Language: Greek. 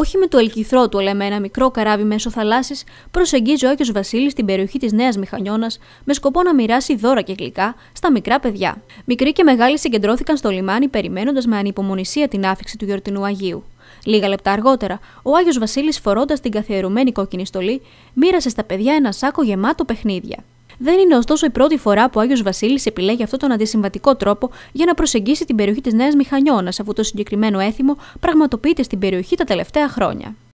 Όχι με το ελκυθρό του, αλλά με ένα μικρό καράβι μέσω θαλάσσης, προσεγγίζει ο Άγιος Βασίλης την περιοχή της Νέας Μηχανιώνας με σκοπό να μοιράσει δώρα και γλυκά στα μικρά παιδιά. Μικροί και μεγάλοι συγκεντρώθηκαν στο λιμάνι περιμένοντας με ανυπομονησία την άφηξη του γιορτινού Αγίου. Λίγα λεπτά αργότερα, ο Άγιος Βασίλης φορώντας την καθιερωμένη κόκκινη στολή, μοίρασε στα παιδιά ένα σάκο γεμάτο παιχνίδια. Δεν είναι ωστόσο η πρώτη φορά που ο Άγιος Βασίλης επιλέγει αυτόν τον αντισυμβατικό τρόπο για να προσεγγίσει την περιοχή της Νέας Μηχανιώνας, αφού το συγκεκριμένο έθιμο πραγματοποιείται στην περιοχή τα τελευταία χρόνια.